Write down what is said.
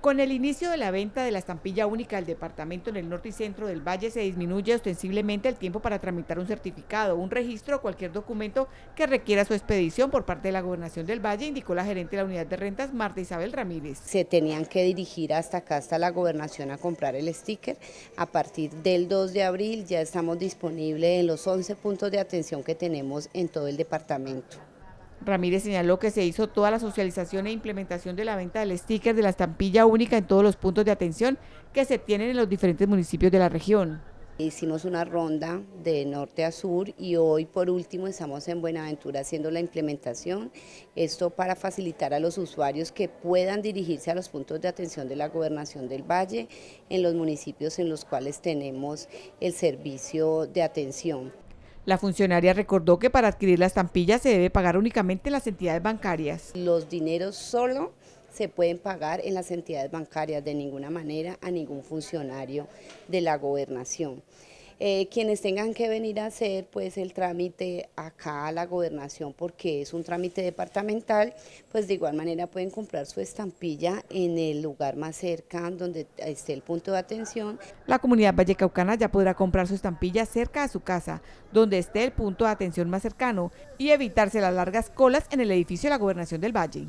Con el inicio de la venta de la estampilla única del departamento en el norte y centro del valle se disminuye ostensiblemente el tiempo para tramitar un certificado, un registro o cualquier documento que requiera su expedición por parte de la gobernación del valle, indicó la gerente de la unidad de rentas Marta Isabel Ramírez. Se tenían que dirigir hasta acá, hasta la gobernación a comprar el sticker. A partir del 2 de abril ya estamos disponibles en los 11 puntos de atención que tenemos en todo el departamento. Ramírez señaló que se hizo toda la socialización e implementación de la venta del sticker de la estampilla única en todos los puntos de atención que se tienen en los diferentes municipios de la región. Hicimos una ronda de norte a sur y hoy por último estamos en Buenaventura haciendo la implementación. Esto para facilitar a los usuarios que puedan dirigirse a los puntos de atención de la gobernación del Valle en los municipios en los cuales tenemos el servicio de atención. La funcionaria recordó que para adquirir la estampilla se debe pagar únicamente en las entidades bancarias. Los dineros solo se pueden pagar en las entidades bancarias, de ninguna manera a ningún funcionario de la gobernación. Eh, quienes tengan que venir a hacer pues el trámite acá a la gobernación porque es un trámite departamental, pues de igual manera pueden comprar su estampilla en el lugar más cercano donde esté el punto de atención. La comunidad vallecaucana ya podrá comprar su estampilla cerca a su casa, donde esté el punto de atención más cercano y evitarse las largas colas en el edificio de la gobernación del Valle.